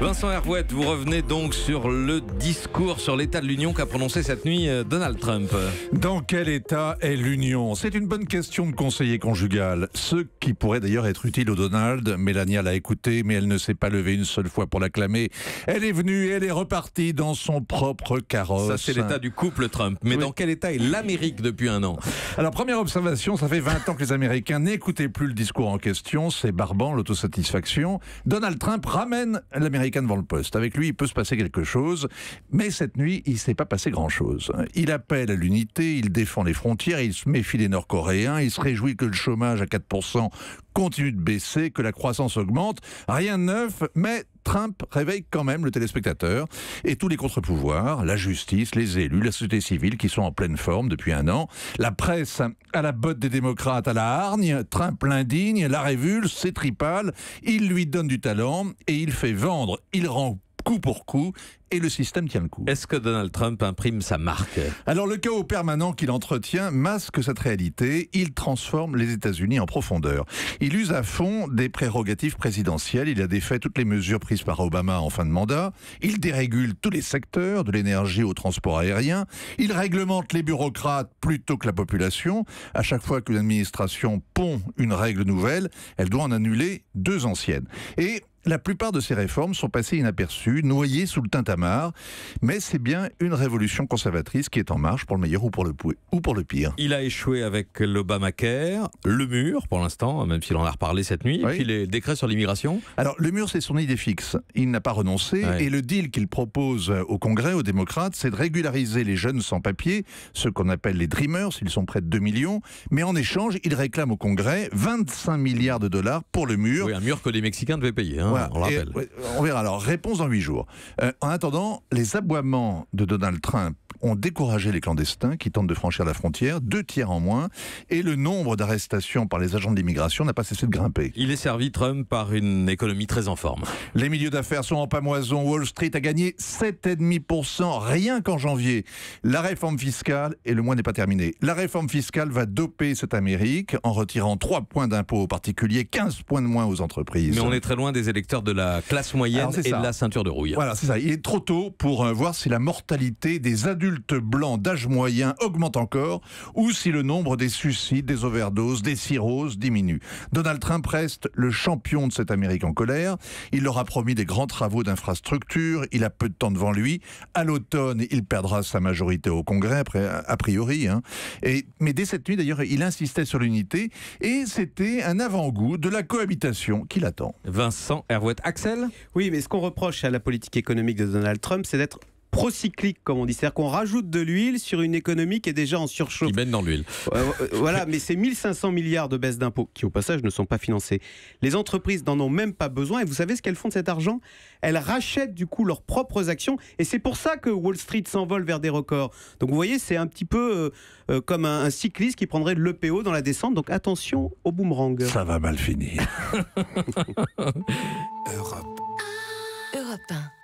Vincent Herouette, vous revenez donc sur le discours sur l'état de l'Union qu'a prononcé cette nuit euh, Donald Trump. Dans quel état est l'Union C'est une bonne question de conseiller conjugal. Ce qui pourrait d'ailleurs être utile au Donald, Mélania l'a écouté, mais elle ne s'est pas levée une seule fois pour l'acclamer. Elle est venue, elle est repartie dans son propre carrosse. Ça, c'est l'état du couple Trump. Mais dans quel état est l'Amérique depuis un an Alors, première observation, ça fait 20 ans que les Américains n'écoutaient plus le discours en question. C'est barbant, l'autosatisfaction. Donald Trump ramène l'Amérique devant le poste. Avec lui, il peut se passer quelque chose, mais cette nuit, il ne s'est pas passé grand-chose. Il appelle à l'unité, il défend les frontières, il se méfie des Nord-Coréens, il se réjouit que le chômage à 4% continue de baisser, que la croissance augmente. Rien de neuf, mais Trump réveille quand même le téléspectateur et tous les contre-pouvoirs, la justice, les élus, la société civile qui sont en pleine forme depuis un an, la presse à la botte des démocrates, à la hargne, Trump l'indigne, la révulse, c'est tripales, il lui donne du talent et il fait vendre, il rend coup pour coup, et le système tient le coup. Est-ce que Donald Trump imprime sa marque Alors le chaos permanent qu'il entretient masque cette réalité, il transforme les États-Unis en profondeur. Il use à fond des prérogatives présidentielles, il a défait toutes les mesures prises par Obama en fin de mandat, il dérégule tous les secteurs, de l'énergie au transport aérien, il réglemente les bureaucrates plutôt que la population. À chaque fois que l'administration pond une règle nouvelle, elle doit en annuler deux anciennes. Et la plupart de ces réformes sont passées inaperçues, noyées sous le tintamarre, mais c'est bien une révolution conservatrice qui est en marche pour le meilleur ou pour le, pire. Il a échoué avec l'Obamacare, le mur pour l'instant, même s'il en a reparlé cette nuit, et puis les décrets sur l'immigration. Alors le mur, c'est son idée fixe. Il n'a pas renoncé, et le deal qu'il propose au Congrès, aux démocrates, c'est de régulariser les jeunes sans papier, ceux qu'on appelle les Dreamers, ils sont près de 2 millions, mais en échange, il réclame au Congrès 25 milliards de dollars pour le mur. Oui, un mur que les Mexicains devaient payer. Hein. On, verra alors. Réponse dans huit jours. Euh, en attendant, les aboiements de Donald Trump ont découragé les clandestins qui tentent de franchir la frontière, deux tiers en moins, et le nombre d'arrestations par les agents de l'immigration n'a pas cessé de grimper. Il est servi, Trump, par une économie très en forme. Les milieux d'affaires sont en pamoison. Wall Street a gagné 7,5% rien qu'en janvier. La réforme fiscale, et le mois n'est pas terminé, la réforme fiscale va doper cette Amérique en retirant 3 points d'impôt aux particuliers, 15 points de moins aux entreprises. Mais on est très loin des électeurs de la classe moyenne et de la ceinture de rouille. Voilà, c'est ça. Il est trop tôt pour euh, voir si la mortalité des adultes Blanc d'âge moyen augmente encore, ou si le nombre des suicides, des overdoses, des cirrhoses diminue. Donald Trump reste le champion de cette Amérique en colère. Il leur a promis des grands travaux d'infrastructure. Il a peu de temps devant lui. À l'automne, il perdra sa majorité au Congrès, a priori. Hein. mais dès cette nuit, d'ailleurs, il insistait sur l'unité. Et c'était un avant-goût de la cohabitation qui l'attend. Vincent Hervouet. Axel Oui, mais ce qu'on reproche à la politique économique de Donald Trump, c'est d'être procyclique, comme on dit. C'est-à-dire qu'on rajoute de l'huile sur une économie qui est déjà en surchauffe. Qui mène dans l'huile. Euh, euh, voilà, mais c'est 1500 milliards de baisses d'impôts qui, au passage, ne sont pas financées. Les entreprises n'en ont même pas besoin. Et vous savez ce qu'elles font de cet argent Elles rachètent du coup leurs propres actions. Et c'est pour ça que Wall Street s'envole vers des records. Donc vous voyez, c'est un petit peu euh, comme un, cycliste qui prendrait l'EPO dans la descente. Donc attention au boomerang. Ça va mal finir. Europe. Europe 1.